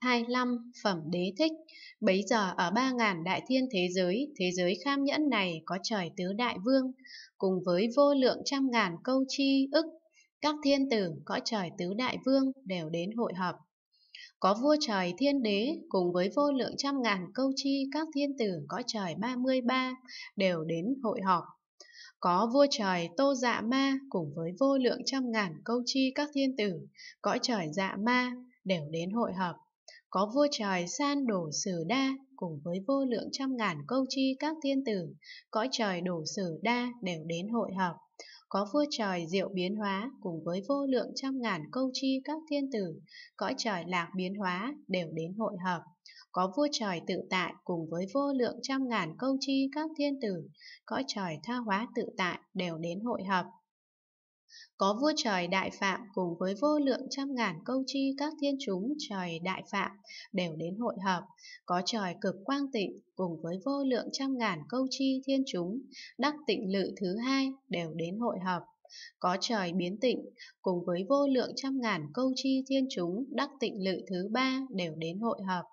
25. Phẩm đế thích Bấy giờ ở ba ngàn đại thiên thế giới, thế giới kham nhẫn này có trời tứ đại vương, cùng với vô lượng trăm ngàn câu chi ức, các thiên tử cõi trời tứ đại vương đều đến hội họp. Có vua trời thiên đế cùng với vô lượng trăm ngàn câu chi các thiên tử cõi trời 33 đều đến hội họp. Có vua trời tô dạ ma cùng với vô lượng trăm ngàn câu chi các thiên tử cõi trời dạ ma đều đến hội họp có vua trời san đổ sử đa cùng với vô lượng trăm ngàn câu chi các thiên tử, cõi trời đổ sử đa đều đến hội họp. Có vua trời diệu biến hóa cùng với vô lượng trăm ngàn câu chi các thiên tử, cõi trời lạc biến hóa đều đến hội họp. Có vua trời tự tại cùng với vô lượng trăm ngàn câu chi các thiên tử, cõi trời tha hóa tự tại đều đến hội họp. Có vua trời đại phạm cùng với vô lượng trăm ngàn câu chi các thiên chúng trời đại phạm đều đến hội hợp. Có trời cực quang tịnh cùng với vô lượng trăm ngàn câu chi thiên chúng đắc tịnh lự thứ hai đều đến hội hợp có trời biến tịnh, cùng với vô lượng trăm ngàn câu chi thiên chúng đắc tịnh lự thứ ba đều đến hội hợp,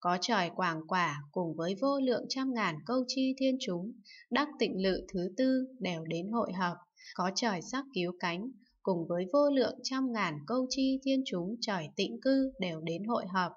có trời quảng quả cùng với vô lượng trăm ngàn câu chi thiên chúng đắc tịnh lự thứ tư đều đến hội hợp có trời sắc cứu cánh cùng với vô lượng trăm ngàn câu chi thiên chúng trời tịnh cư đều đến hội họp.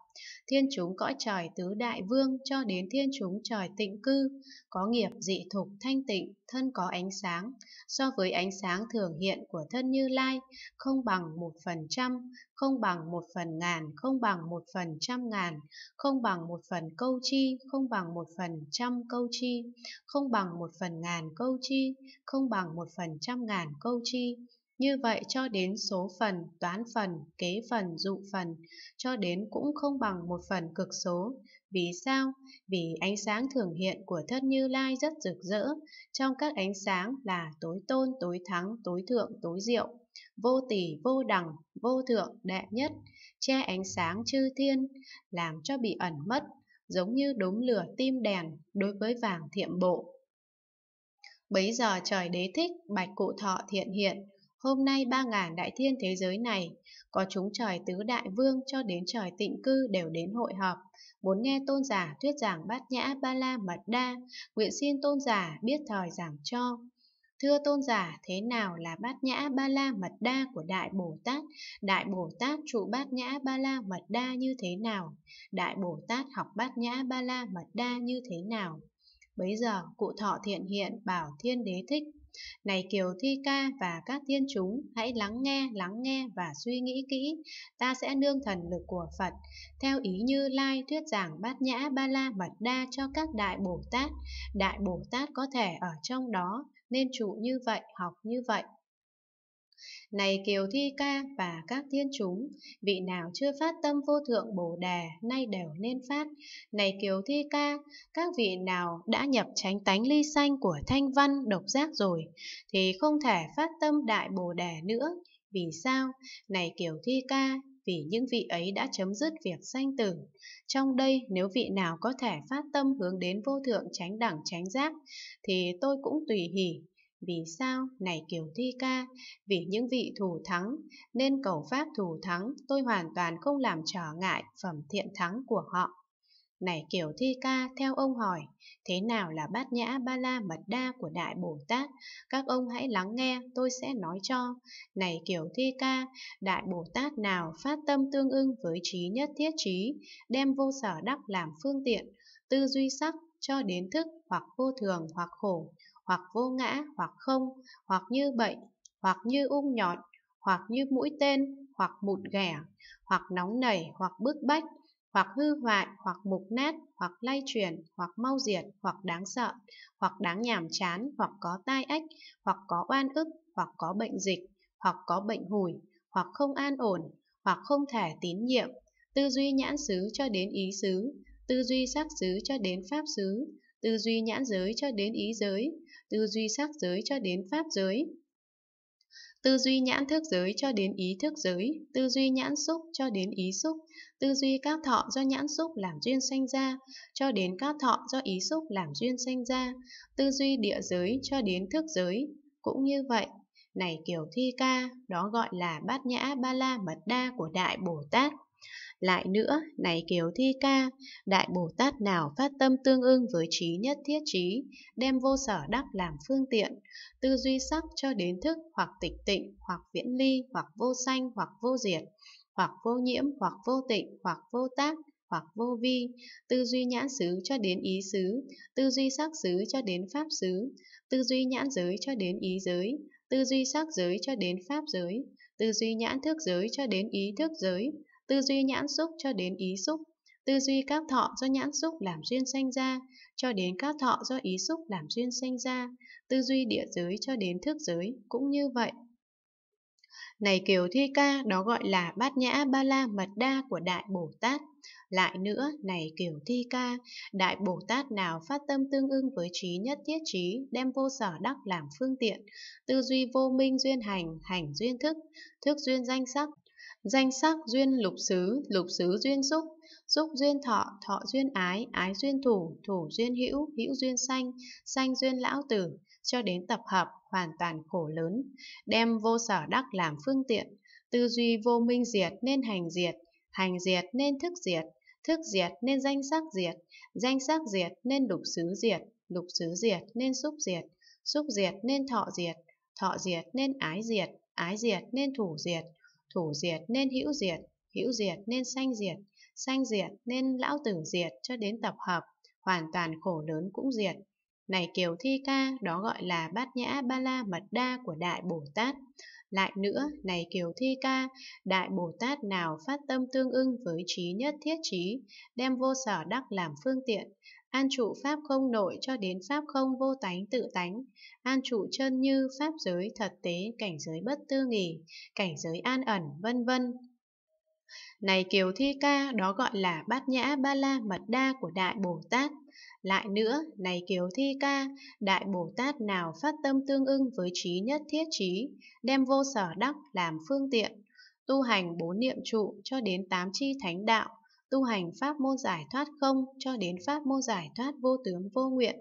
Thiên chúng cõi trời tứ đại vương cho đến thiên chúng trời tịnh cư, có nghiệp dị thục thanh tịnh, thân có ánh sáng, so với ánh sáng thường hiện của thân như lai, không bằng một phần trăm, không bằng một phần ngàn, không bằng một phần trăm ngàn, không bằng một phần câu chi, không bằng một phần trăm câu chi, không bằng một phần ngàn câu chi, không bằng một phần trăm ngàn câu chi, như vậy cho đến số phần, toán phần, kế phần, dụ phần, cho đến cũng không bằng một phần cực số. Vì sao? Vì ánh sáng thường hiện của thất như lai rất rực rỡ, trong các ánh sáng là tối tôn, tối thắng, tối thượng, tối diệu, vô tỷ, vô đẳng, vô thượng, đệ nhất, che ánh sáng chư thiên, làm cho bị ẩn mất, giống như đốm lửa tim đèn đối với vàng thiệm bộ. Bấy giờ trời đế thích, bạch cụ thọ thiện hiện, Hôm nay ba ngàn đại thiên thế giới này, có chúng trời tứ đại vương cho đến trời tịnh cư đều đến hội họp, muốn nghe tôn giả thuyết giảng bát nhã ba la mật đa, nguyện xin tôn giả biết thời giảng cho. Thưa tôn giả, thế nào là bát nhã ba la mật đa của Đại Bồ Tát? Đại Bồ Tát trụ bát nhã ba la mật đa như thế nào? Đại Bồ Tát học bát nhã ba la mật đa như thế nào? Bấy giờ, cụ thọ thiện hiện bảo thiên đế thích này Kiều Thi Ca và các thiên chúng, hãy lắng nghe, lắng nghe và suy nghĩ kỹ. Ta sẽ nương thần lực của Phật, theo ý Như Lai thuyết giảng bát nhã ba la mật đa cho các đại Bồ Tát. Đại Bồ Tát có thể ở trong đó, nên trụ như vậy, học như vậy. Này Kiều Thi Ca và các thiên chúng, vị nào chưa phát tâm vô thượng Bồ Đề nay đều nên phát. Này Kiều Thi Ca, các vị nào đã nhập tránh tánh ly xanh của thanh văn độc giác rồi thì không thể phát tâm đại Bồ Đề nữa. Vì sao? Này Kiều Thi Ca, vì những vị ấy đã chấm dứt việc sanh tử. Trong đây, nếu vị nào có thể phát tâm hướng đến vô thượng tránh đẳng tránh giác, thì tôi cũng tùy hỷ. Vì sao? Này Kiều Thi Ca, vì những vị thù thắng, nên cầu pháp thù thắng, tôi hoàn toàn không làm trở ngại phẩm thiện thắng của họ. Này Kiều Thi Ca, theo ông hỏi, thế nào là bát nhã ba la mật đa của Đại Bồ Tát? Các ông hãy lắng nghe, tôi sẽ nói cho. Này Kiều Thi Ca, Đại Bồ Tát nào phát tâm tương ưng với trí nhất thiết trí, đem vô sở đắc làm phương tiện, tư duy sắc cho đến thức hoặc vô thường hoặc khổ, hoặc vô ngã, hoặc không, hoặc như bệnh, hoặc như ung nhọt, hoặc như mũi tên, hoặc mụt ghẻ, hoặc nóng nảy, hoặc bức bách, hoặc hư hoại, hoặc mục nát, hoặc lay truyền, hoặc mau diệt, hoặc đáng sợ, hoặc đáng nhàm chán, hoặc có tai ách, hoặc có oan ức, hoặc có bệnh dịch, hoặc có bệnh hủi, hoặc không an ổn, hoặc không thể tín nhiệm, tư duy nhãn xứ cho đến ý xứ, tư duy sắc xứ cho đến pháp xứ, tư duy nhãn giới cho đến ý giới, tư duy sắc giới cho đến pháp giới, tư duy nhãn thức giới cho đến ý thức giới, tư duy nhãn xúc cho đến ý xúc, tư duy các thọ do nhãn xúc làm duyên sanh ra, cho đến các thọ do ý xúc làm duyên sanh ra, tư duy địa giới cho đến thức giới. Cũng như vậy, này kiểu thi ca, đó gọi là bát nhã ba la mật đa của Đại Bồ Tát. Lại nữa, này kiều thi ca, đại Bồ Tát nào phát tâm tương ưng với trí nhất thiết trí, đem vô sở đắc làm phương tiện, tư duy sắc cho đến thức hoặc tịch tịnh, hoặc viễn ly, hoặc vô sanh, hoặc vô diệt, hoặc vô nhiễm, hoặc vô tịnh, hoặc vô tác, hoặc vô vi, tư duy nhãn xứ cho đến ý xứ, tư duy sắc xứ cho đến pháp xứ, tư duy nhãn giới cho đến ý giới, tư duy sắc giới cho đến pháp giới, tư duy nhãn thức giới cho đến ý thức giới, tư duy nhãn xúc cho đến ý xúc, tư duy các thọ do nhãn xúc làm duyên sanh ra, cho đến các thọ do ý xúc làm duyên sanh ra, tư duy địa giới cho đến thức giới cũng như vậy. Này Kiều Thi Ca, đó gọi là bát nhã ba la mật đa của Đại Bồ Tát. Lại nữa, này Kiều Thi Ca, Đại Bồ Tát nào phát tâm tương ưng với trí nhất thiết trí, đem vô sở đắc làm phương tiện, tư duy vô minh duyên hành, hành duyên thức, thức duyên danh sắc, Danh sắc duyên lục xứ, lục xứ duyên xúc, xúc duyên thọ, thọ duyên ái, ái duyên thủ, thủ duyên hữu, hữu duyên sanh, sanh duyên lão tử, cho đến tập hợp hoàn toàn khổ lớn, đem vô sở đắc làm phương tiện, tư duy vô minh diệt nên hành diệt, hành diệt nên thức diệt, thức diệt nên danh sắc diệt, danh sắc diệt nên lục xứ diệt, lục xứ diệt nên xúc diệt, xúc diệt nên thọ diệt, thọ diệt nên ái diệt, ái diệt nên thủ diệt, Thủ diệt nên hữu diệt, hữu diệt nên sanh diệt, sanh diệt nên lão tử diệt cho đến tập hợp, hoàn toàn khổ lớn cũng diệt. Này Kiều Thi Ca, đó gọi là bát nhã ba la mật đa của Đại Bồ Tát. Lại nữa, này Kiều Thi Ca, Đại Bồ Tát nào phát tâm tương ưng với trí nhất thiết trí, đem vô sở đắc làm phương tiện, an trụ pháp không nội cho đến pháp không vô tánh tự tánh, an trụ chân như pháp giới thật tế, cảnh giới bất tư nghỉ, cảnh giới an ẩn, vân vân. Này Kiều Thi Ca, đó gọi là bát nhã ba la mật đa của Đại Bồ Tát. Lại nữa, này Kiều Thi Ca, Đại Bồ Tát nào phát tâm tương ưng với trí nhất thiết trí, đem vô sở đắc làm phương tiện, tu hành bốn niệm trụ cho đến tám chi thánh đạo, tu hành pháp môn giải thoát không cho đến pháp môn giải thoát vô tướng vô nguyện,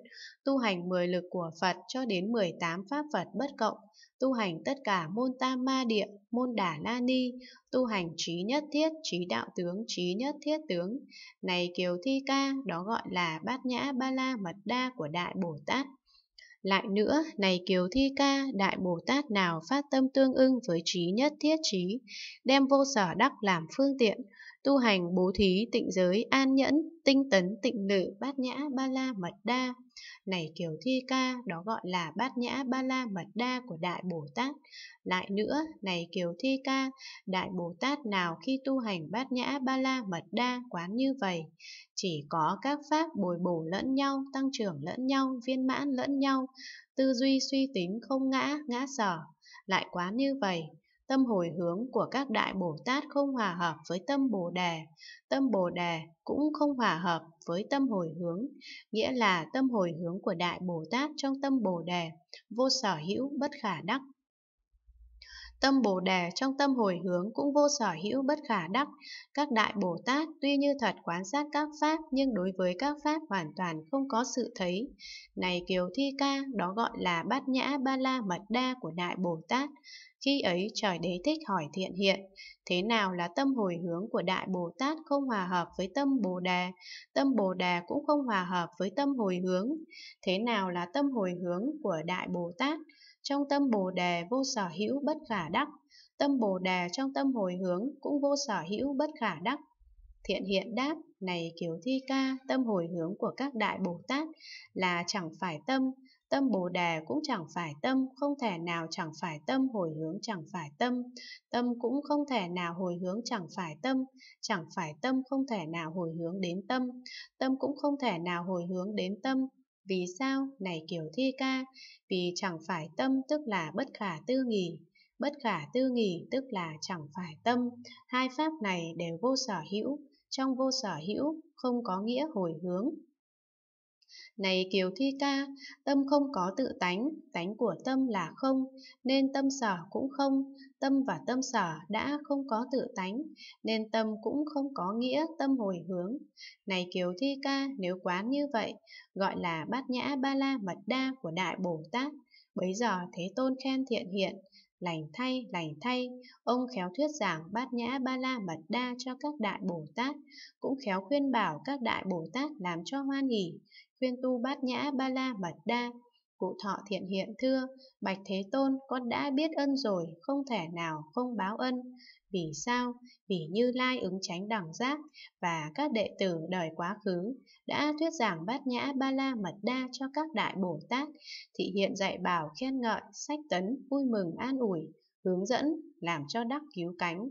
tu hành mười lực của Phật cho đến 18 pháp Phật bất cộng, tu hành tất cả môn tam ma địa, môn đà la ni, tu hành trí nhất thiết, trí đạo tướng, trí nhất thiết tướng. Này kiều thi ca, đó gọi là bát nhã ba la mật đa của Đại Bồ Tát. Lại nữa, này Kiều Thi Ca, Đại Bồ Tát nào phát tâm tương ưng với trí nhất thiết trí, đem vô sở đắc làm phương tiện, tu hành bố thí tịnh giới an nhẫn tinh tấn tịnh lự bát nhã ba la mật đa này kiểu thi ca đó gọi là bát nhã ba la mật đa của đại bồ tát lại nữa này kiểu thi ca đại bồ tát nào khi tu hành bát nhã ba la mật đa quán như vậy chỉ có các pháp bồi bổ lẫn nhau tăng trưởng lẫn nhau viên mãn lẫn nhau tư duy suy tính không ngã ngã sở lại quán như vậy Tâm hồi hướng của các đại Bồ Tát không hòa hợp với tâm Bồ Đề, tâm Bồ Đề cũng không hòa hợp với tâm hồi hướng, nghĩa là tâm hồi hướng của đại Bồ Tát trong tâm Bồ Đề, vô sở hữu bất khả đắc. Tâm Bồ Đề trong tâm hồi hướng cũng vô sở hữu bất khả đắc. Các đại Bồ Tát tuy như thật quán sát các pháp nhưng đối với các pháp hoàn toàn không có sự thấy. Này Kiều Thi Ca, đó gọi là bát nhã ba la mật đa của đại Bồ Tát. Khi ấy trời đế thích hỏi thiện hiện, thế nào là tâm hồi hướng của Đại Bồ Tát không hòa hợp với tâm Bồ đề tâm Bồ đề cũng không hòa hợp với tâm hồi hướng, thế nào là tâm hồi hướng của Đại Bồ Tát, trong tâm Bồ đề vô sở hữu bất khả đắc, tâm Bồ đề trong tâm hồi hướng cũng vô sở hữu bất khả đắc. Thiện hiện đáp, này Kiều Thi Ca, tâm hồi hướng của các Đại Bồ Tát là chẳng phải tâm, Tâm Bồ đề cũng chẳng phải tâm, không thể nào chẳng phải tâm hồi hướng chẳng phải tâm. Tâm cũng không thể nào hồi hướng chẳng phải tâm, chẳng phải tâm không thể nào hồi hướng đến tâm. Tâm cũng không thể nào hồi hướng đến tâm. Vì sao? Này kiểu thi ca, vì chẳng phải tâm tức là bất khả tư nghỉ. Bất khả tư nghỉ tức là chẳng phải tâm. Hai pháp này đều vô sở hữu. Trong vô sở hữu, không có nghĩa hồi hướng, này Kiều Thi Ca, tâm không có tự tánh, tánh của tâm là không, nên tâm sở cũng không, tâm và tâm sở đã không có tự tánh, nên tâm cũng không có nghĩa tâm hồi hướng. Này Kiều Thi Ca, nếu quán như vậy, gọi là bát nhã ba la mật đa của Đại Bồ Tát. Bấy giờ Thế Tôn khen thiện hiện, lành thay, lành thay, ông khéo thuyết giảng bát nhã ba la mật đa cho các đại Bồ Tát, cũng khéo khuyên bảo các đại Bồ Tát làm cho hoan hỷ, khuyên tu bát nhã ba la mật đa. Cụ thọ thiện hiện thưa, Bạch Thế Tôn con đã biết ơn rồi, không thể nào không báo ân. Vì sao? Vì Như Lai ứng tránh đẳng giác và các đệ tử đời quá khứ đã thuyết giảng bát nhã ba la mật đa cho các đại Bồ Tát, thị hiện dạy bảo khen ngợi, sách tấn, vui mừng an ủi, hướng dẫn, làm cho đắc cứu cánh.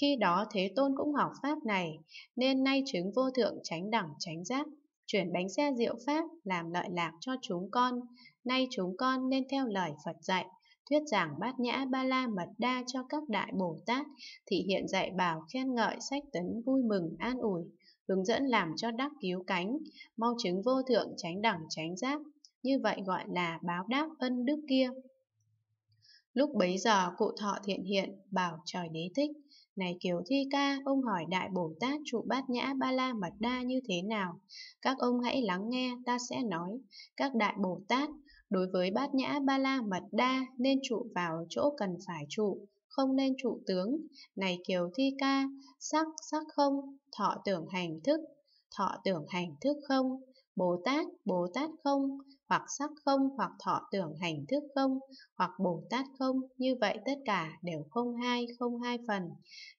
Khi đó Thế Tôn cũng học Pháp này, nên nay chứng vô thượng tránh đẳng tránh giác chuyển bánh xe diệu pháp làm lợi lạc cho chúng con. Nay chúng con nên theo lời Phật dạy, thuyết giảng bát nhã ba la mật đa cho các đại Bồ Tát, thị hiện dạy bảo khen ngợi sách tấn vui mừng an ủi, hướng dẫn làm cho đắc cứu cánh, mau chứng vô thượng tránh đẳng tránh giác, như vậy gọi là báo đáp ân đức kia. Lúc bấy giờ cụ thọ thiện hiện bảo trời đế thích, này Kiều Thi Ca, ông hỏi Đại Bồ Tát trụ bát nhã ba la mật đa như thế nào? Các ông hãy lắng nghe, ta sẽ nói. Các Đại Bồ Tát, đối với bát nhã ba la mật đa nên trụ vào chỗ cần phải trụ, không nên trụ tướng. Này Kiều Thi Ca, sắc sắc không, thọ tưởng hành thức, thọ tưởng hành thức không, Bồ Tát, Bồ Tát không, hoặc sắc không, hoặc thọ tưởng hành thức không, hoặc Bồ Tát không, như vậy tất cả đều không hai, không hai phần.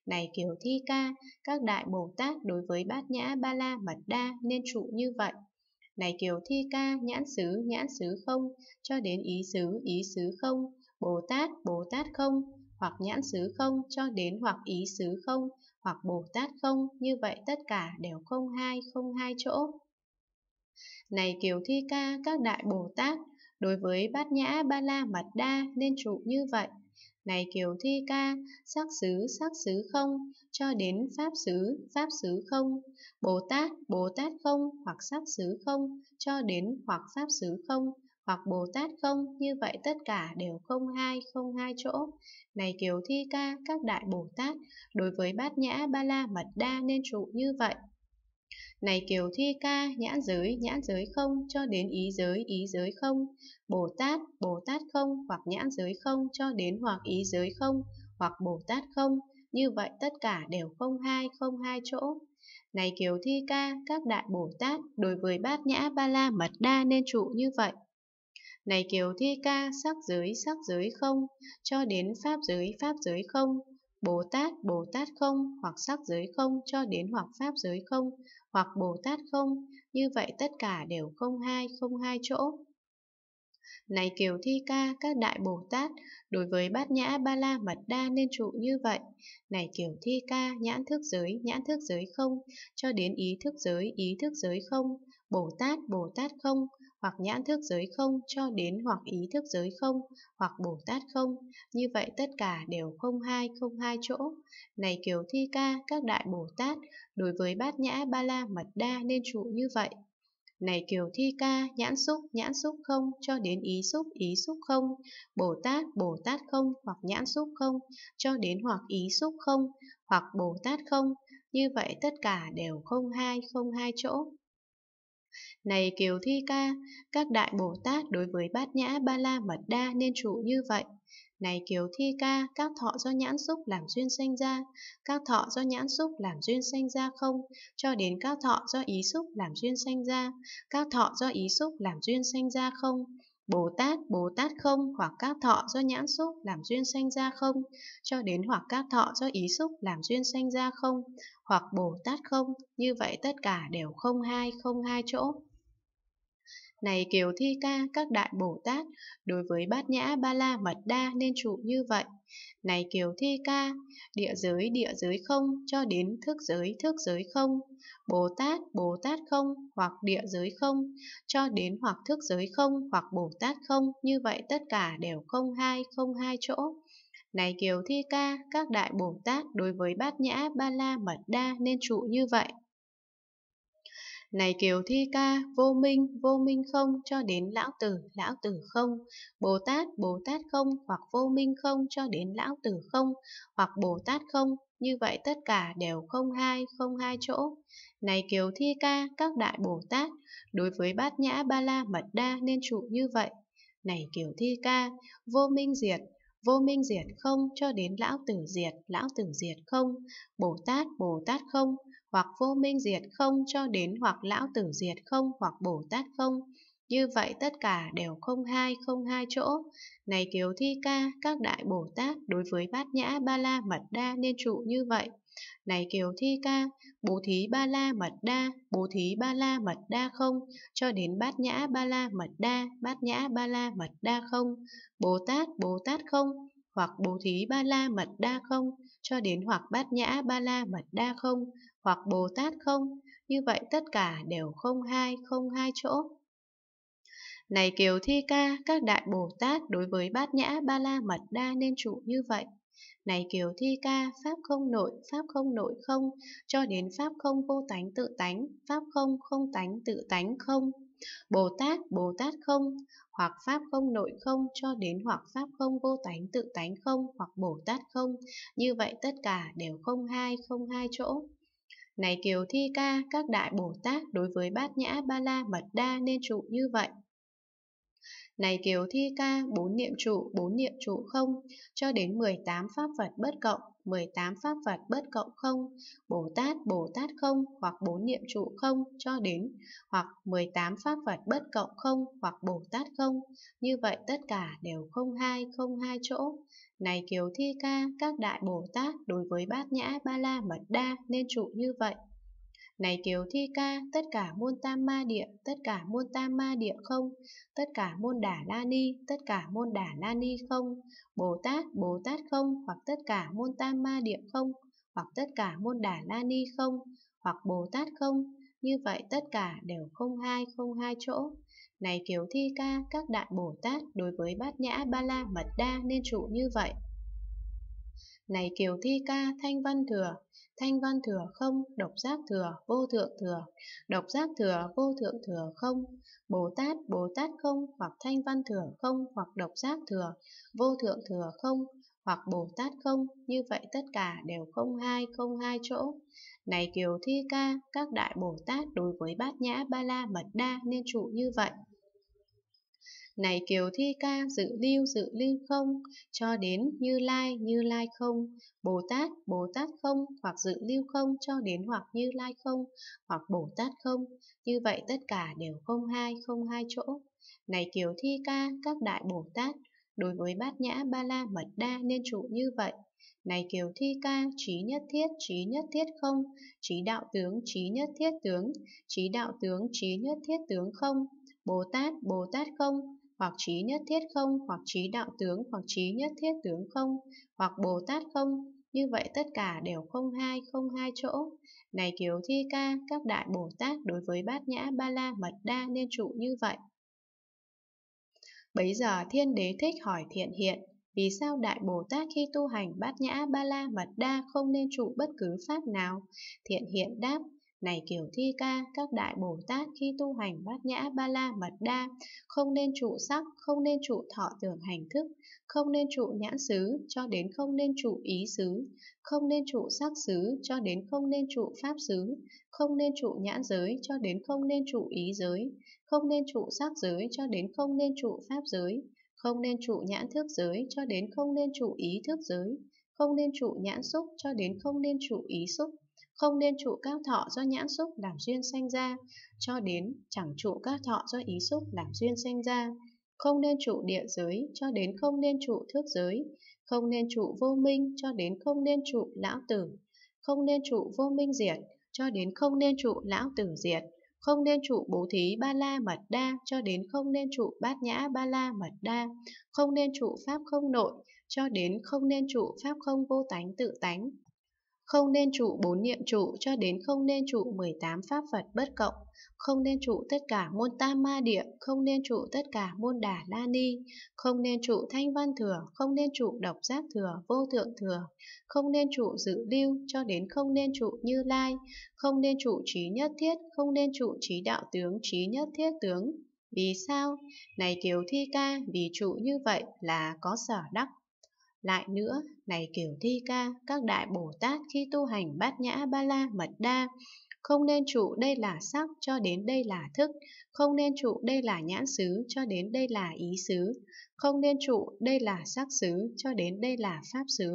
Này Kiều Thi Ca, các đại Bồ Tát đối với bát nhã ba la mật đa nên trụ như vậy. Này Kiều Thi Ca, nhãn xứ, nhãn xứ không, cho đến ý xứ, ý xứ không, Bồ Tát, Bồ Tát không, hoặc nhãn xứ không cho đến hoặc ý xứ không, hoặc Bồ Tát không, như vậy tất cả đều không hai, không hai chỗ. Này Kiều Thi Ca, các đại Bồ Tát, đối với bát nhã ba la mật đa nên trụ như vậy. Này Kiều Thi Ca, sắc xứ sắc xứ không, cho đến pháp xứ pháp xứ không, Bồ Tát Bồ Tát không, hoặc sắc xứ không, cho đến hoặc pháp xứ không, hoặc Bồ Tát không, như vậy tất cả đều không hai, không hai chỗ. Này Kiều Thi Ca, các đại Bồ Tát, đối với bát nhã ba la mật đa nên trụ như vậy. Này kiều thi ca, nhãn giới, nhãn giới không, cho đến ý giới, ý giới không, Bồ Tát, Bồ Tát không, hoặc nhãn giới không, cho đến hoặc ý giới không, hoặc Bồ Tát không, như vậy tất cả đều không hai, không hai chỗ. Này kiều thi ca, các đại Bồ Tát, đối với bát nhã ba la mật đa nên trụ như vậy. Này kiều thi ca, sắc giới, sắc giới không, cho đến pháp giới, pháp giới không, Bồ Tát, Bồ Tát không, hoặc sắc giới không, cho đến hoặc pháp giới không, hoặc Bồ Tát không, như vậy tất cả đều không hai, không hai chỗ. Này Kiều Thi Ca, các đại Bồ Tát, đối với bát nhã ba la mật đa nên trụ như vậy. Này Kiều Thi Ca, nhãn thức giới, nhãn thức giới không, cho đến ý thức giới, ý thức giới không, Bồ Tát, Bồ Tát không, hoặc nhãn thức giới không cho đến hoặc ý thức giới không, hoặc Bồ Tát không, như vậy tất cả đều không hai không hai chỗ. Này Kiều Thi Ca, các đại Bồ Tát, đối với bát nhã ba la mật đa nên trụ như vậy. Này Kiều Thi Ca, nhãn xúc, nhãn xúc không, cho đến ý xúc, ý xúc không, Bồ Tát, Bồ Tát không, hoặc nhãn xúc không, cho đến hoặc ý xúc không, hoặc Bồ Tát không, như vậy tất cả đều không hai không hai chỗ. Này Kiều Thi Ca, các đại Bồ Tát đối với bát nhã ba la mật đa nên trụ như vậy. Này Kiều Thi Ca, các thọ do nhãn xúc làm duyên sanh ra, các thọ do nhãn xúc làm duyên sanh ra không, cho đến các thọ do ý xúc làm duyên sanh ra, các thọ do ý xúc làm duyên sanh ra không, Bồ Tát, Bồ Tát không hoặc các thọ do nhãn xúc làm duyên sanh ra không, cho đến hoặc các thọ do ý xúc làm duyên sanh ra không, hoặc Bồ Tát không, như vậy tất cả đều không hai, không hai chỗ. Này Kiều Thi Ca, các đại Bồ Tát, đối với bát nhã ba la mật đa nên trụ như vậy. Này Kiều Thi Ca, địa giới địa giới không cho đến thức giới thức giới không, Bồ Tát Bồ Tát không hoặc địa giới không cho đến hoặc thức giới không hoặc Bồ Tát không, như vậy tất cả đều không hai không hai chỗ. Này Kiều Thi Ca, các đại Bồ Tát đối với bát nhã ba la mật đa nên trụ như vậy. Này Kiều Thi Ca, vô minh, vô minh không cho đến lão tử, lão tử không, Bồ Tát, Bồ Tát không, hoặc vô minh không cho đến lão tử không, hoặc Bồ Tát không, như vậy tất cả đều không hai, không hai chỗ. Này Kiều Thi Ca, các đại Bồ Tát, đối với bát nhã ba la mật đa nên trụ như vậy. Này Kiều Thi Ca, vô minh diệt, vô minh diệt không cho đến lão tử diệt, lão tử diệt không, Bồ Tát, Bồ Tát không, hoặc vô minh diệt không cho đến hoặc lão tử diệt không hoặc Bồ Tát không. Như vậy tất cả đều không hai, không hai chỗ. Này kiều thi ca, các đại Bồ Tát đối với bát nhã ba la mật đa nên trụ như vậy. Này kiều thi ca, bố thí ba la mật đa, bố thí ba la mật đa không, cho đến bát nhã ba la mật đa, bát nhã ba la mật đa không, bồ tát bồ tát không, hoặc bố thí ba la mật đa không, cho đến hoặc bát nhã ba la mật đa không, hoặc Bồ Tát không? Như vậy tất cả đều không hai, không hai chỗ. Này Kiều Thi Ca, các đại Bồ Tát đối với bát nhã ba la mật đa nên trụ như vậy. Này Kiều Thi Ca, Pháp không nội, Pháp không nội không, cho đến Pháp không vô tánh tự tánh, Pháp không không tánh tự tánh không. Bồ Tát, Bồ Tát không, hoặc Pháp không nội không, cho đến hoặc Pháp không vô tánh tự tánh không, hoặc Bồ Tát không. Như vậy tất cả đều không hai, không hai chỗ. Này Kiều Thi Ca, các đại Bồ Tát đối với bát nhã ba la mật đa nên trụ như vậy. Này Kiều Thi Ca, bốn niệm trụ, bốn niệm trụ không, cho đến 18 pháp phật bất cộng, 18 pháp phật bất cộng không, Bồ Tát, Bồ Tát không, hoặc bốn niệm trụ không, cho đến, hoặc 18 pháp phật bất cộng không, hoặc Bồ Tát không, như vậy tất cả đều không hai, không hai chỗ, này Kiều Thi Ca, các đại Bồ Tát đối với bát nhã ba la mật đa nên trụ như vậy. Này Kiều Thi Ca, tất cả môn tam ma địa, tất cả môn tam ma địa không, tất cả môn đà la ni, tất cả môn đà la ni không, Bồ Tát, Bồ Tát không, hoặc tất cả môn tam ma địa không, hoặc tất cả môn đà la ni không, hoặc Bồ Tát không, như vậy tất cả đều không hai không hai chỗ. Này kiếu thi ca, các đại Bồ Tát đối với bát nhã ba la mật đa nên trụ như vậy. Này kiều thi ca, thanh văn thừa, thanh văn thừa không, độc giác thừa, vô thượng thừa, độc giác thừa, vô thượng thừa không, Bồ Tát, Bồ Tát không, hoặc thanh văn thừa không, hoặc độc giác thừa, vô thượng thừa không, hoặc Bồ Tát không, như vậy tất cả đều không hai, không hai chỗ. Này Kiều Thi Ca, các đại Bồ Tát đối với Bát Nhã Ba La Mật Đa nên trụ như vậy. Này Kiều Thi Ca, dự lưu, dự lưu không, cho đến Như Lai, Như Lai không, Bồ Tát, Bồ Tát không, hoặc dự lưu không, cho đến hoặc Như Lai không, hoặc Bồ Tát không, như vậy tất cả đều không hai, không hai chỗ. Này Kiều Thi Ca, các đại Bồ Tát Đối với bát nhã ba la mật đa nên trụ như vậy. Này kiều thi ca, trí nhất thiết, trí nhất thiết không, trí đạo tướng, trí nhất thiết tướng, trí đạo tướng, trí nhất thiết tướng không, Bồ Tát, Bồ Tát không, hoặc trí nhất thiết không, hoặc trí đạo tướng, hoặc trí nhất thiết tướng không, hoặc Bồ Tát không, như vậy tất cả đều không hai, không hai chỗ. Này Kiều Thi Ca, các đại Bồ Tát đối với bát nhã ba la mật đa nên trụ như vậy. Bấy giờ thiên đế thích hỏi thiện hiện, vì sao Đại Bồ Tát khi tu hành bát nhã ba la mật đa không nên trụ bất cứ pháp nào? Thiện hiện đáp, này kiểu thi ca, các đại Bồ Tát khi tu hành bát nhã ba la mật đa, không nên trụ sắc, không nên trụ thọ tưởng hành thức, không nên trụ nhãn xứ cho đến không nên trụ ý xứ, không nên trụ sắc xứ cho đến không nên trụ pháp xứ, không nên trụ nhãn giới cho đến không nên trụ ý giới, không nên trụ sắc giới cho đến không nên trụ pháp giới, không nên trụ nhãn thức giới cho đến không nên trụ ý thức giới, không nên trụ nhãn xúc cho đến không nên trụ ý xúc không nên trụ các thọ do nhãn xúc làm duyên sanh ra, cho đến chẳng trụ các thọ do ý xúc làm duyên sanh ra, không nên trụ địa giới cho đến không nên trụ thước giới, không nên trụ vô minh cho đến không nên trụ lão tử, không nên trụ vô minh diệt cho đến không nên trụ lão tử diệt, không nên trụ bố thí ba la mật đa cho đến không nên trụ bát nhã ba la mật đa, không nên trụ pháp không nội cho đến không nên trụ pháp không vô tánh tự tánh, không nên trụ bốn niệm trụ cho đến không nên trụ 18 pháp Phật bất cộng, không nên trụ tất cả môn tam ma địa, không nên trụ tất cả môn đà la ni, không nên trụ thanh văn thừa, không nên trụ độc giác thừa, vô thượng thừa, không nên trụ dự lưu cho đến không nên trụ như lai, không nên trụ trí nhất thiết, không nên trụ trí đạo tướng, trí nhất thiết tướng. Vì sao? Này Kiều Thi Ca, vì trụ như vậy là có sở đắc lại nữa, này kiểu thi ca, các đại Bồ Tát khi tu hành bát nhã ba la mật đa, không nên trụ đây là sắc cho đến đây là thức, không nên trụ đây là nhãn xứ cho đến đây là ý xứ, không nên trụ đây là sắc xứ cho đến đây là pháp xứ,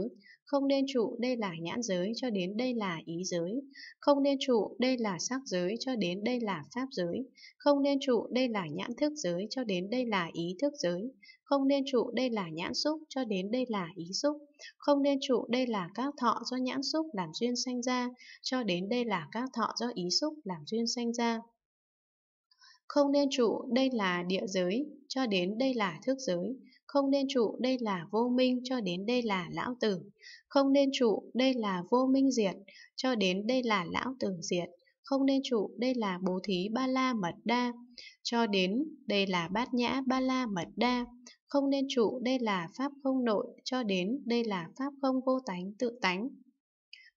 không nên trụ đây là nhãn giới cho đến đây là ý giới, không nên trụ đây là sắc giới cho đến đây là pháp giới, không nên trụ đây là nhãn thức giới cho đến đây là ý thức giới, không nên trụ đây là nhãn xúc cho đến đây là ý xúc, không nên trụ đây là các thọ do nhãn xúc làm duyên sanh ra cho đến đây là các thọ do ý xúc làm duyên sanh ra. Không nên trụ đây là địa giới cho đến đây là thức giới, không nên trụ đây là vô minh cho đến đây là lão tử, không nên trụ đây là vô minh diệt cho đến đây là lão tử diệt không nên trụ đây là bố thí ba la mật đa, cho đến đây là bát nhã ba la mật đa, không nên trụ đây là pháp không nội, cho đến đây là pháp không vô tánh tự tánh.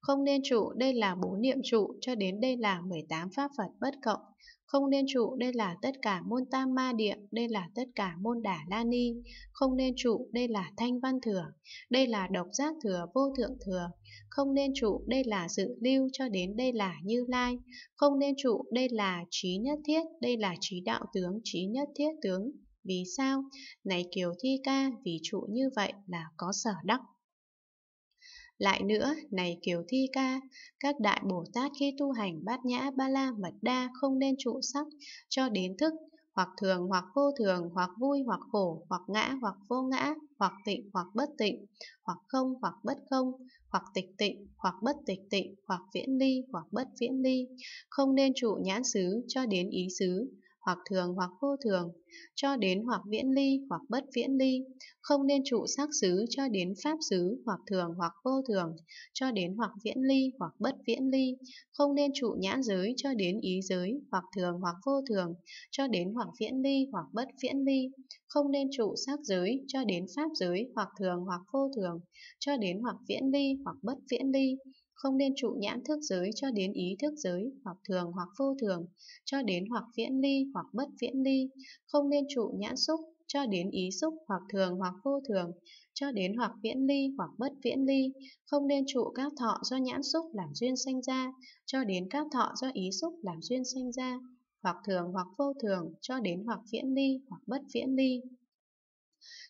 Không nên trụ đây là bốn niệm trụ, cho đến đây là 18 pháp Phật bất cộng, không nên trụ đây là tất cả môn tam ma địa, đây là tất cả môn đả la ni. Không nên trụ đây là thanh văn thừa, đây là độc giác thừa vô thượng thừa. Không nên trụ đây là dự lưu cho đến đây là như lai. Không nên trụ đây là trí nhất thiết, đây là trí đạo tướng, trí nhất thiết tướng. Vì sao? Này kiều thi ca, vì trụ như vậy là có sở đắc lại nữa, này Kiều Thi Ca, các đại Bồ Tát khi tu hành bát nhã ba la mật đa không nên trụ sắc cho đến thức, hoặc thường hoặc vô thường, hoặc vui hoặc khổ, hoặc ngã hoặc vô ngã, hoặc tịnh hoặc bất tịnh, hoặc không hoặc bất không, hoặc tịch tịnh, hoặc bất tịch tịnh, hoặc viễn ly, hoặc bất viễn ly, không nên trụ nhãn xứ cho đến ý xứ, hoặc thường hoặc vô thường, cho đến hoặc viễn ly hoặc bất viễn ly, không nên trụ sắc xứ cho đến pháp xứ hoặc thường hoặc vô thường, cho đến hoặc viễn ly hoặc bất viễn ly, không nên trụ nhãn giới cho đến ý giới hoặc thường hoặc vô thường, cho đến hoặc viễn ly hoặc bất viễn ly, không nên trụ sắc giới cho đến pháp giới hoặc thường hoặc vô thường, cho đến hoặc viễn ly hoặc bất viễn ly, không nên trụ nhãn thức giới cho đến ý thức giới, hoặc thường hoặc vô thường, cho đến hoặc viễn ly hoặc bất viễn ly, không nên trụ nhãn xúc cho đến ý xúc hoặc thường hoặc vô thường, cho đến hoặc viễn ly hoặc bất viễn ly, không nên trụ các thọ do nhãn xúc làm duyên sanh ra, cho đến các thọ do ý xúc làm duyên sanh ra, hoặc thường hoặc vô thường, cho đến hoặc viễn ly hoặc bất viễn ly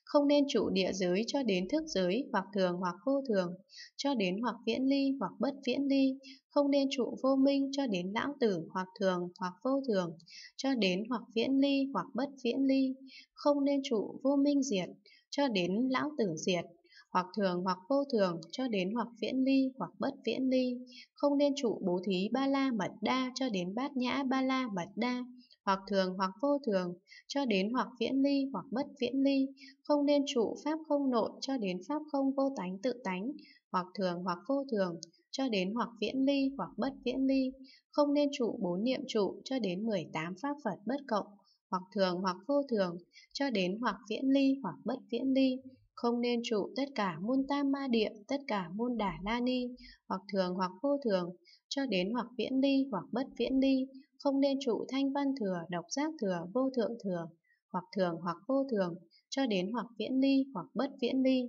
không nên trụ địa giới cho đến thức giới hoặc thường hoặc vô thường, cho đến hoặc viễn ly hoặc bất viễn ly, không nên trụ vô minh cho đến lão tử hoặc thường hoặc vô thường, cho đến hoặc viễn ly hoặc bất viễn ly, không nên trụ vô minh diệt cho đến lão tử diệt hoặc thường hoặc vô thường cho đến hoặc viễn ly hoặc bất viễn ly, không nên trụ bố thí ba la mật đa cho đến bát nhã ba la mật đa, hoặc thường hoặc vô thường, cho đến hoặc viễn ly hoặc bất viễn ly, không nên trụ pháp không nội cho đến pháp không vô tánh tự tánh, hoặc thường hoặc vô thường, cho đến hoặc viễn ly hoặc bất viễn ly, không nên trụ bốn niệm trụ cho đến 18 pháp Phật bất cộng, hoặc thường hoặc vô thường, cho đến hoặc viễn ly hoặc bất viễn ly, không nên trụ tất cả môn tam ma địa, tất cả môn đả la ni, hoặc thường hoặc vô thường, cho đến hoặc viễn ly hoặc bất viễn ly, không nên trụ thanh văn thừa, độc giác thừa, vô thượng thừa, hoặc thường hoặc vô thường, cho đến hoặc viễn ly hoặc bất viễn ly.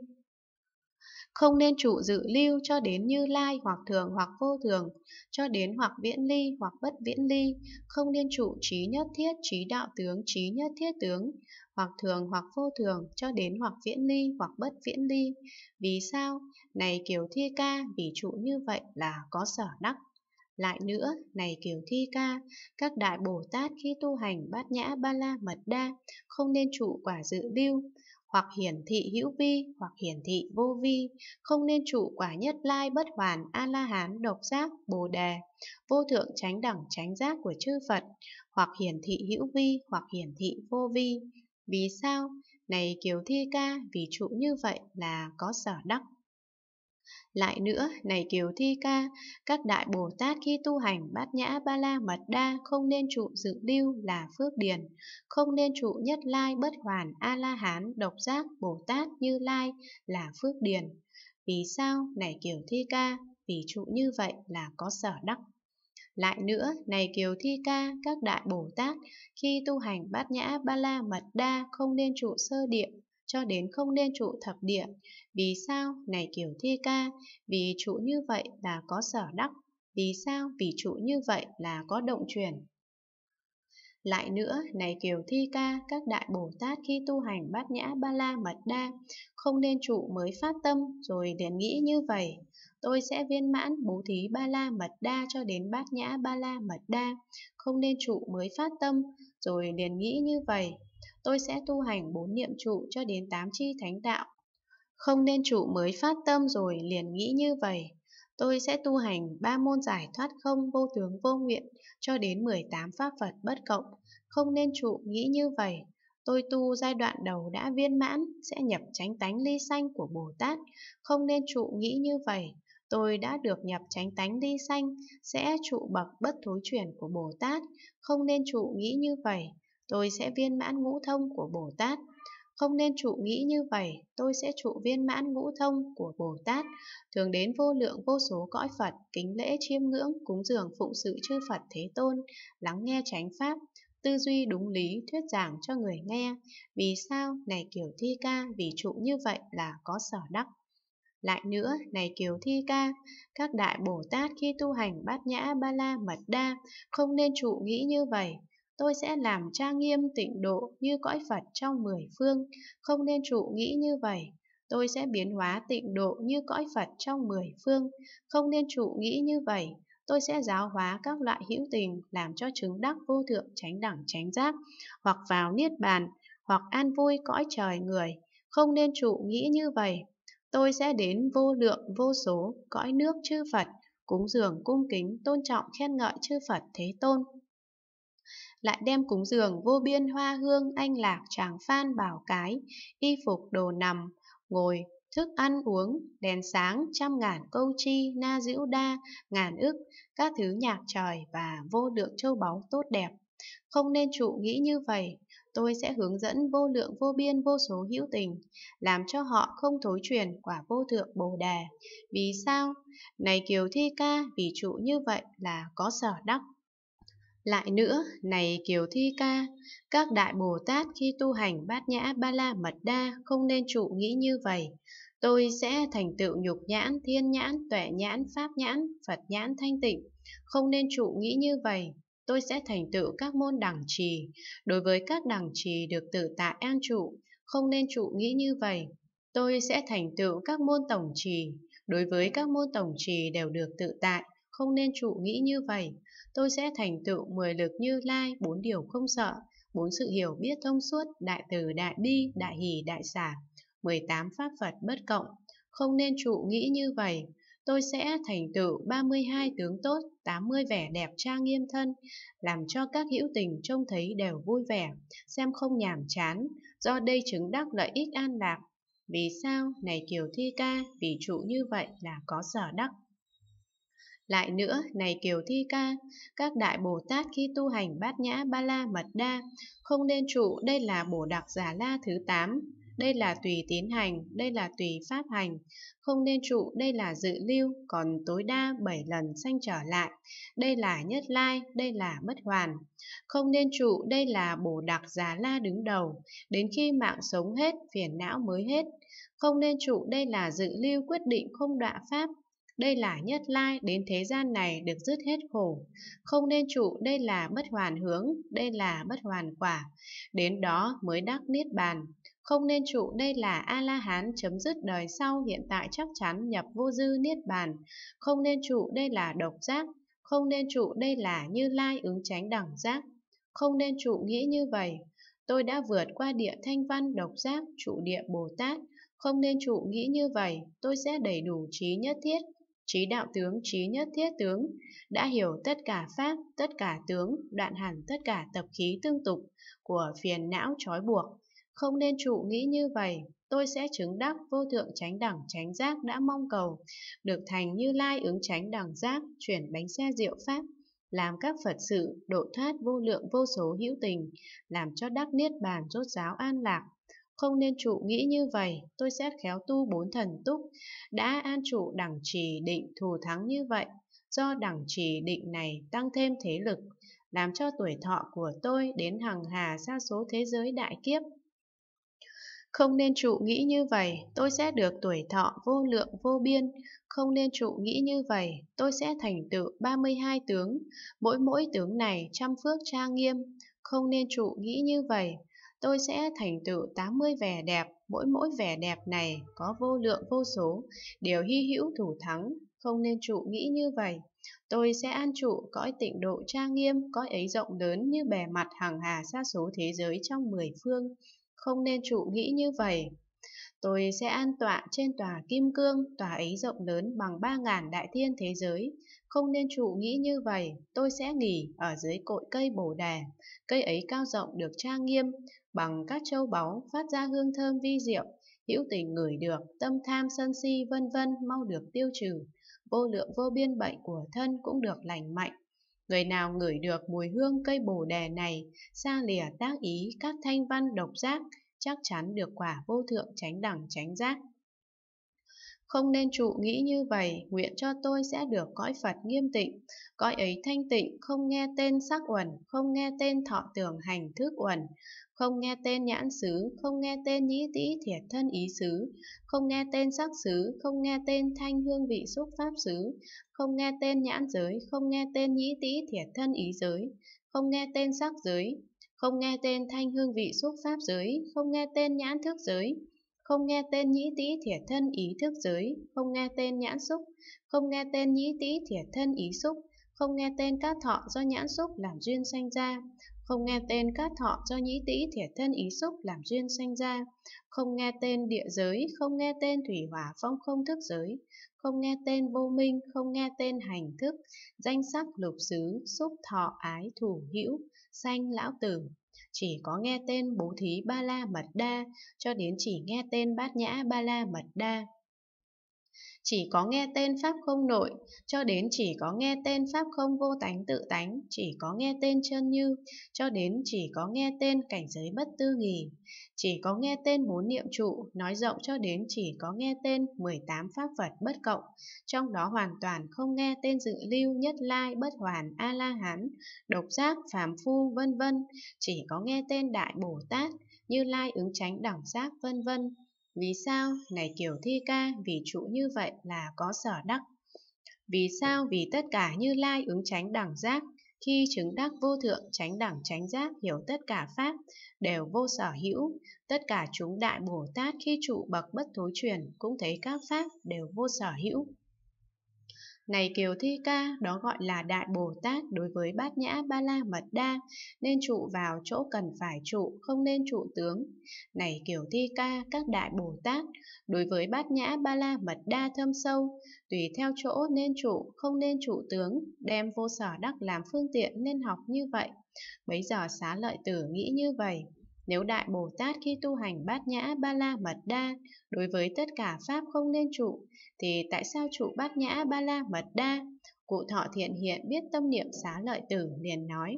Không nên trụ dự lưu cho đến như lai hoặc thường hoặc vô thường, cho đến hoặc viễn ly hoặc bất viễn ly, không nên trụ trí nhất thiết, trí đạo tướng, trí nhất thiết tướng, hoặc thường hoặc vô thường, cho đến hoặc viễn ly hoặc bất viễn ly. Vì sao? Này Kiều Thi Ca, vì trụ như vậy là có sở đắc. Lại nữa, này Kiều Thi Ca, các đại Bồ Tát khi tu hành bát nhã ba la mật đa, không nên trụ quả dự lưu, hoặc hiển thị hữu vi, hoặc hiển thị vô vi, không nên trụ quả nhất lai bất hoàn A-la-hán độc giác bồ đề, vô thượng tránh đẳng tránh giác của chư Phật, hoặc hiển thị hữu vi, hoặc hiển thị vô vi. Vì sao? Này Kiều Thi Ca, vì trụ như vậy là có sở đắc lại nữa, này Kiều Thi Ca, các đại Bồ Tát khi tu hành bát nhã ba la mật đa không nên trụ dự lưu là phước điền, không nên trụ nhất lai bất hoàn A-la-hán độc giác Bồ Tát như lai là phước điền. Vì sao, này Kiều Thi Ca, vì trụ như vậy là có sở đắc. Lại nữa, này Kiều Thi Ca, các đại Bồ Tát, khi tu hành bát nhã ba la mật đa không nên trụ sơ địa cho đến không nên trụ thập địa. Vì sao? Này kiểu thi ca, vì trụ như vậy là có sở đắc. Vì sao? Vì trụ như vậy là có động chuyển. Lại nữa, này Kiều Thi Ca, các đại Bồ Tát khi tu hành bát nhã ba la mật đa, không nên trụ mới phát tâm, rồi liền nghĩ như vậy. Tôi sẽ viên mãn bố thí ba la mật đa cho đến bát nhã ba la mật đa, không nên trụ mới phát tâm, rồi liền nghĩ như vậy tôi sẽ tu hành bốn niệm trụ cho đến tám chi thánh đạo. Không nên trụ mới phát tâm rồi liền nghĩ như vậy. Tôi sẽ tu hành ba môn giải thoát không vô tướng vô nguyện cho đến 18 pháp Phật bất cộng. Không nên trụ nghĩ như vậy. Tôi tu giai đoạn đầu đã viên mãn, sẽ nhập chánh tánh ly xanh của Bồ Tát. Không nên trụ nghĩ như vậy. Tôi đã được nhập chánh tánh ly xanh sẽ trụ bậc bất thối chuyển của Bồ Tát. Không nên trụ nghĩ như vậy tôi sẽ viên mãn ngũ thông của Bồ Tát. Không nên trụ nghĩ như vậy, tôi sẽ trụ viên mãn ngũ thông của Bồ Tát, thường đến vô lượng vô số cõi Phật, kính lễ chiêm ngưỡng, cúng dường phụng sự chư Phật Thế Tôn, lắng nghe chánh pháp, tư duy đúng lý thuyết giảng cho người nghe. Vì sao này Kiều Thi Ca vì trụ như vậy là có sở đắc. Lại nữa, này Kiều Thi Ca, các đại Bồ Tát khi tu hành bát nhã ba la mật đa, không nên trụ nghĩ như vậy, tôi sẽ làm trang nghiêm tịnh độ như cõi Phật trong mười phương, không nên trụ nghĩ như vậy. Tôi sẽ biến hóa tịnh độ như cõi Phật trong mười phương, không nên trụ nghĩ như vậy. Tôi sẽ giáo hóa các loại hữu tình làm cho chứng đắc vô thượng tránh đẳng tránh giác, hoặc vào niết bàn, hoặc an vui cõi trời người, không nên trụ nghĩ như vậy. Tôi sẽ đến vô lượng vô số cõi nước chư Phật, cúng dường cung kính tôn trọng khen ngợi chư Phật Thế Tôn lại đem cúng dường vô biên hoa hương anh lạc tràng phan bảo cái, y phục đồ nằm, ngồi, thức ăn uống, đèn sáng, trăm ngàn câu chi, na diễu đa, ngàn ức, các thứ nhạc tròi và vô lượng châu báu tốt đẹp. Không nên trụ nghĩ như vậy, tôi sẽ hướng dẫn vô lượng vô biên vô số hữu tình, làm cho họ không thối truyền quả vô thượng bồ đề. Vì sao? Này Kiều Thi Ca, vì trụ như vậy là có sở đắc lại nữa, này Kiều Thi Ca, các đại Bồ Tát khi tu hành bát nhã ba la mật đa không nên trụ nghĩ như vậy. Tôi sẽ thành tựu nhục nhãn, thiên nhãn, tuệ nhãn, pháp nhãn, Phật nhãn thanh tịnh. Không nên trụ nghĩ như vậy. Tôi sẽ thành tựu các môn đẳng trì. Đối với các đẳng trì được tự tại an trụ, không nên trụ nghĩ như vậy. Tôi sẽ thành tựu các môn tổng trì. Đối với các môn tổng trì đều được tự tại, không nên trụ nghĩ như vậy. Tôi sẽ thành tựu mười lực như lai, bốn điều không sợ, bốn sự hiểu biết thông suốt, đại từ đại bi, đại hỷ đại xả, 18 pháp Phật bất cộng. Không nên trụ nghĩ như vậy. Tôi sẽ thành tựu 32 tướng tốt, 80 vẻ đẹp trang nghiêm thân, làm cho các hữu tình trông thấy đều vui vẻ, xem không nhàm chán, do đây chứng đắc lợi ích an lạc. Vì sao, này Kiều Thi Ca, vì trụ như vậy là có sở đắc. Lại nữa, này Kiều Thi Ca, các đại Bồ Tát khi tu hành bát nhã ba la mật đa, không nên trụ, đây là bổ đặc giả la thứ 8, đây là tùy tiến hành, đây là tùy pháp hành, không nên trụ, đây là dự lưu, còn tối đa 7 lần sanh trở lại, đây là nhất lai, đây là bất hoàn. Không nên trụ, đây là bổ đặc giả la đứng đầu, đến khi mạng sống hết, phiền não mới hết. Không nên trụ, đây là dự lưu quyết định không đọa pháp, đây là nhất lai đến thế gian này được dứt hết khổ. Không nên trụ, đây là bất hoàn hướng, đây là bất hoàn quả. Đến đó mới đắc niết bàn. Không nên trụ, đây là A-la-hán chấm dứt đời sau hiện tại chắc chắn nhập vô dư niết bàn. Không nên trụ, đây là độc giác. Không nên trụ, đây là như lai ứng tránh đẳng giác. Không nên trụ nghĩ như vậy. Tôi đã vượt qua địa thanh văn độc giác, trụ địa Bồ Tát, không nên trụ nghĩ như vậy, tôi sẽ đầy đủ trí nhất thiết, trí đạo tướng trí nhất thiết tướng, đã hiểu tất cả pháp, tất cả tướng, đoạn hẳn tất cả tập khí tương tục của phiền não trói buộc. Không nên trụ nghĩ như vậy, tôi sẽ chứng đắc vô thượng tránh đẳng tránh giác đã mong cầu, được thành như lai ứng tránh đẳng giác, chuyển bánh xe diệu pháp, làm các Phật sự, độ thoát vô lượng vô số hữu tình, làm cho đắc niết bàn rốt giáo an lạc, không nên trụ nghĩ như vậy, tôi sẽ khéo tu bốn thần túc, đã an trụ đẳng trì định thù thắng như vậy. Do đẳng trì định này tăng thêm thế lực, làm cho tuổi thọ của tôi đến hằng hà xa số thế giới đại kiếp. Không nên trụ nghĩ như vậy, tôi sẽ được tuổi thọ vô lượng vô biên. Không nên trụ nghĩ như vậy, tôi sẽ thành tựu 32 tướng, mỗi mỗi tướng này trăm phước trang nghiêm. Không nên trụ nghĩ như vậy, tôi sẽ thành tựu 80 vẻ đẹp, mỗi mỗi vẻ đẹp này có vô lượng vô số, đều hy hữu thủ thắng, không nên trụ nghĩ như vậy. Tôi sẽ an trụ cõi tịnh độ trang nghiêm, cõi ấy rộng lớn như bề mặt hàng hà xa số thế giới trong mười phương, không nên trụ nghĩ như vậy. Tôi sẽ an tọa trên tòa kim cương, tòa ấy rộng lớn bằng ba ngàn đại thiên thế giới. Không nên trụ nghĩ như vậy, tôi sẽ nghỉ ở dưới cội cây bồ đề. Cây ấy cao rộng được trang nghiêm, bằng các châu báu phát ra hương thơm vi diệu, hữu tình ngửi được, tâm tham sân si vân vân mau được tiêu trừ, vô lượng vô biên bệnh của thân cũng được lành mạnh. Người nào ngửi được mùi hương cây bồ đề này, xa lìa tác ý các thanh văn độc giác, chắc chắn được quả vô thượng chánh đẳng chánh giác. Không nên trụ nghĩ như vậy, nguyện cho tôi sẽ được cõi Phật nghiêm tịnh, cõi ấy thanh tịnh, không nghe tên sắc uẩn, không nghe tên thọ tưởng hành thức uẩn, không nghe tên nhãn xứ, không nghe tên nhĩ tĩ thiệt thân ý xứ, không nghe tên sắc xứ, không nghe tên thanh hương vị xúc pháp xứ, không nghe tên nhãn giới, không nghe tên nhĩ tĩ thiệt thân ý giới, không nghe tên sắc giới, không nghe tên thanh hương vị xúc pháp giới, không nghe tên nhãn thức giới, không nghe tên nhĩ tĩ thiệt thân ý thức giới, không nghe tên nhãn xúc, không nghe tên nhĩ tĩ thiệt thân ý xúc, không nghe tên các thọ do nhãn xúc làm duyên sanh ra, không nghe tên các thọ do nhĩ tĩ thiệt thân ý xúc làm duyên sanh ra, không nghe tên địa giới, không nghe tên thủy hỏa phong không thức giới, không nghe tên vô minh, không nghe tên hành thức, danh sắc lục xứ, xúc thọ ái thủ hữu, sanh lão tử, chỉ có nghe tên bố thí ba la mật đa cho đến chỉ nghe tên bát nhã ba la mật đa chỉ có nghe tên pháp không nội, cho đến chỉ có nghe tên pháp không vô tánh tự tánh, chỉ có nghe tên chân như, cho đến chỉ có nghe tên cảnh giới bất tư nghì, chỉ có nghe tên bốn niệm trụ, nói rộng cho đến chỉ có nghe tên 18 pháp Phật bất cộng, trong đó hoàn toàn không nghe tên dự lưu nhất lai bất hoàn a la hán, độc giác phàm phu vân vân, chỉ có nghe tên đại Bồ Tát, Như Lai ứng tránh đẳng giác vân vân vì sao này kiểu thi ca vì trụ như vậy là có sở đắc? Vì sao vì tất cả như lai ứng tránh đẳng giác, khi chứng đắc vô thượng tránh đẳng tránh giác hiểu tất cả pháp đều vô sở hữu, tất cả chúng đại Bồ Tát khi trụ bậc bất thối truyền cũng thấy các pháp đều vô sở hữu. Này Kiều Thi Ca, đó gọi là Đại Bồ Tát đối với bát nhã ba la mật đa, nên trụ vào chỗ cần phải trụ, không nên trụ tướng. Này Kiều Thi Ca, các Đại Bồ Tát, đối với bát nhã ba la mật đa thâm sâu, tùy theo chỗ nên trụ, không nên trụ tướng, đem vô sở đắc làm phương tiện nên học như vậy. Bấy giờ xá lợi tử nghĩ như vậy, nếu Đại Bồ Tát khi tu hành bát nhã ba la mật đa đối với tất cả Pháp không nên trụ, thì tại sao trụ bát nhã ba la mật đa? Cụ thọ thiện hiện biết tâm niệm xá lợi tử liền nói.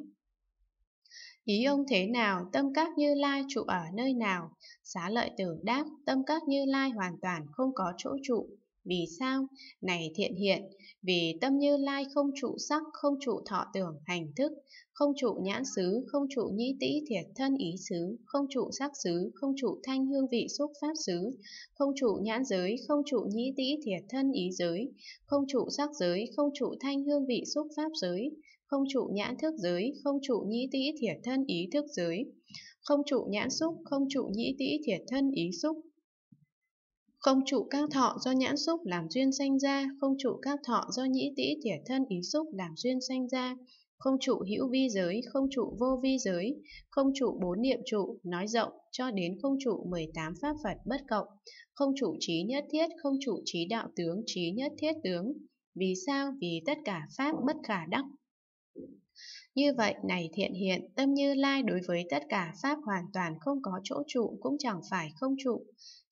Ý ông thế nào, tâm các như lai trụ ở nơi nào? Xá lợi tử đáp, tâm các như lai hoàn toàn không có chỗ trụ. Vì sao? Này thiện hiện, vì tâm như lai không trụ sắc, không trụ thọ tưởng, hành thức, không trụ nhãn xứ, không trụ nhĩ tĩ thiệt thân ý xứ, không trụ sắc xứ, không trụ thanh hương vị xúc pháp xứ, không trụ nhãn giới, không trụ nhĩ tĩ thiệt thân ý giới, không trụ sắc giới, không trụ thanh hương vị xúc pháp giới, không trụ nhãn thức giới, không trụ nhĩ tĩ thiệt thân ý thức giới, không trụ nhãn xúc, không trụ nhĩ tĩ thiệt thân ý xúc, không trụ các thọ do nhãn xúc làm duyên sanh ra, không trụ các thọ do nhĩ tĩ thiệt thân ý xúc làm duyên sanh ra, không trụ hữu vi giới, không trụ vô vi giới, không trụ bốn niệm trụ, nói rộng, cho đến không trụ 18 pháp Phật bất cộng, không trụ trí nhất thiết, không trụ trí đạo tướng, trí nhất thiết tướng. Vì sao? Vì tất cả pháp bất khả đắc. Như vậy, này thiện hiện, tâm như lai đối với tất cả pháp hoàn toàn không có chỗ trụ cũng chẳng phải không trụ.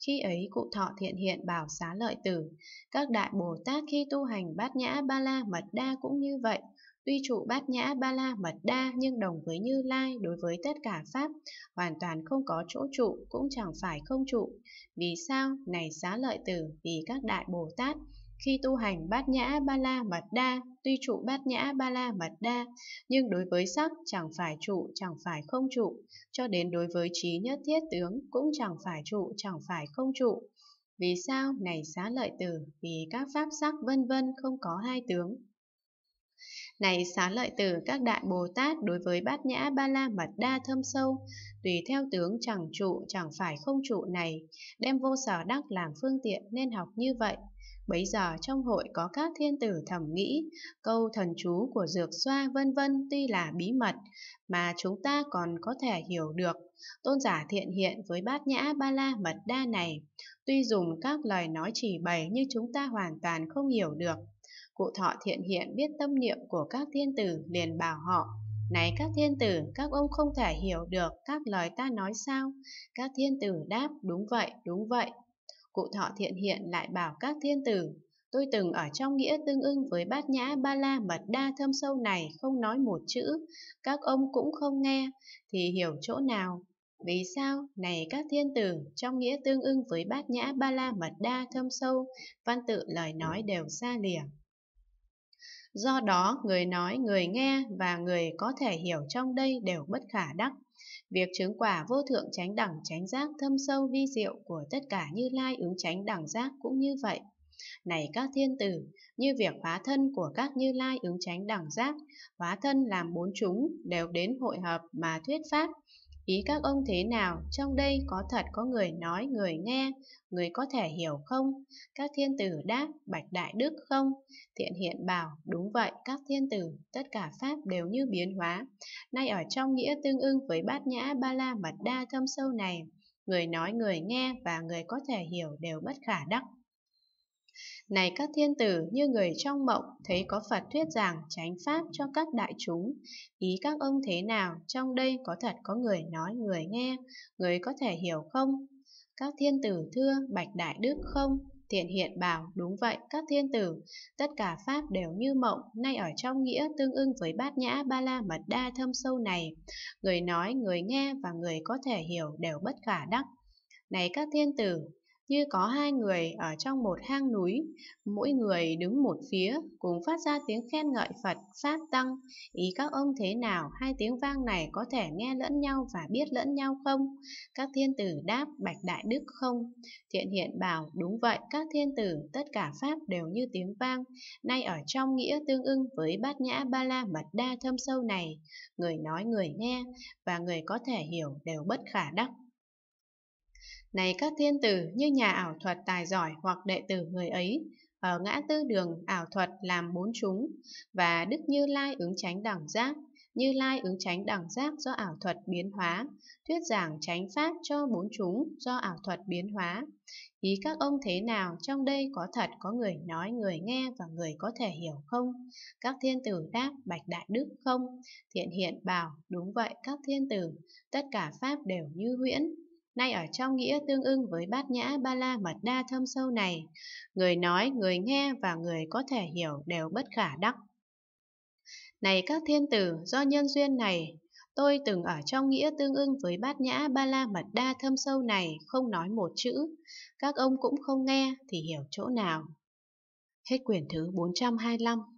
Khi ấy cụ thọ thiện hiện bảo xá lợi tử, các đại Bồ Tát khi tu hành bát nhã ba la mật đa cũng như vậy, Tuy trụ bát nhã ba la mật đa nhưng đồng với Như Lai đối với tất cả Pháp, hoàn toàn không có chỗ trụ, cũng chẳng phải không trụ. Vì sao? Này xá lợi tử, vì các đại Bồ Tát, khi tu hành bát nhã ba la mật đa, tuy trụ bát nhã ba la mật đa, nhưng đối với sắc chẳng phải trụ, chẳng phải không trụ, cho đến đối với trí nhất thiết tướng cũng chẳng phải trụ, chẳng phải không trụ. Vì sao? Này xá lợi tử, vì các pháp sắc vân vân không có hai tướng, này xá lợi tử các đại Bồ Tát đối với bát nhã ba la mật đa thâm sâu, tùy theo tướng chẳng trụ chẳng phải không trụ này, đem vô sở đắc làm phương tiện nên học như vậy. Bấy giờ trong hội có các thiên tử thẩm nghĩ, câu thần chú của dược xoa vân vân tuy là bí mật, mà chúng ta còn có thể hiểu được. Tôn giả thiện hiện với bát nhã ba la mật đa này, tuy dùng các lời nói chỉ bày như chúng ta hoàn toàn không hiểu được, Cụ thọ thiện hiện biết tâm niệm của các thiên tử liền bảo họ, Này các thiên tử, các ông không thể hiểu được các lời ta nói sao? Các thiên tử đáp, đúng vậy, đúng vậy. Cụ thọ thiện hiện lại bảo các thiên tử, Tôi từng ở trong nghĩa tương ưng với bát nhã ba la mật đa thâm sâu này không nói một chữ, các ông cũng không nghe, thì hiểu chỗ nào. Vì sao, này các thiên tử, trong nghĩa tương ưng với bát nhã ba la mật đa thâm sâu, văn tự lời nói đều xa lìa. Do đó, người nói, người nghe và người có thể hiểu trong đây đều bất khả đắc. Việc chứng quả vô thượng tránh đẳng tránh giác thâm sâu vi diệu của tất cả như lai ứng tránh đẳng giác cũng như vậy. Này các thiên tử, như việc hóa thân của các như lai ứng tránh đẳng giác, hóa thân làm bốn chúng đều đến hội hợp mà thuyết pháp, Ý các ông thế nào, trong đây có thật có người nói, người nghe, người có thể hiểu không? Các thiên tử đáp, bạch đại đức không? Thiện hiện bảo, đúng vậy, các thiên tử, tất cả pháp đều như biến hóa. Nay ở trong nghĩa tương ưng với bát nhã ba la mật đa thâm sâu này, người nói, người nghe và người có thể hiểu đều bất khả đắc này các thiên tử như người trong mộng thấy có Phật thuyết giảng tránh pháp cho các đại chúng. Ý các ông thế nào, trong đây có thật có người nói người nghe, người có thể hiểu không? Các thiên tử thưa bạch đại đức không? Thiện hiện bảo đúng vậy các thiên tử, tất cả pháp đều như mộng, nay ở trong nghĩa tương ưng với bát nhã ba la mật đa thâm sâu này. Người nói, người nghe và người có thể hiểu đều bất khả đắc. Này các thiên tử, như có hai người ở trong một hang núi, mỗi người đứng một phía, cùng phát ra tiếng khen ngợi Phật, Pháp Tăng, ý các ông thế nào, hai tiếng vang này có thể nghe lẫn nhau và biết lẫn nhau không? Các thiên tử đáp Bạch Đại Đức không? Thiện hiện bảo, đúng vậy, các thiên tử, tất cả Pháp đều như tiếng vang, nay ở trong nghĩa tương ưng với bát nhã ba la mật đa thâm sâu này, người nói người nghe và người có thể hiểu đều bất khả đắc. Này các thiên tử như nhà ảo thuật tài giỏi hoặc đệ tử người ấy, ở ngã tư đường ảo thuật làm bốn chúng, và Đức Như Lai ứng tránh đẳng giác, Như Lai ứng tránh đẳng giác do ảo thuật biến hóa, thuyết giảng tránh pháp cho bốn chúng do ảo thuật biến hóa. Ý các ông thế nào trong đây có thật có người nói, người nghe và người có thể hiểu không? Các thiên tử đáp bạch đại đức không? Thiện hiện bảo đúng vậy các thiên tử, tất cả pháp đều như huyễn, nay ở trong nghĩa tương ưng với bát nhã ba la mật đa thâm sâu này. Người nói, người nghe và người có thể hiểu đều bất khả đắc. Này các thiên tử, do nhân duyên này, tôi từng ở trong nghĩa tương ưng với bát nhã ba la mật đa thâm sâu này, không nói một chữ. Các ông cũng không nghe thì hiểu chỗ nào. Hết quyển thứ 425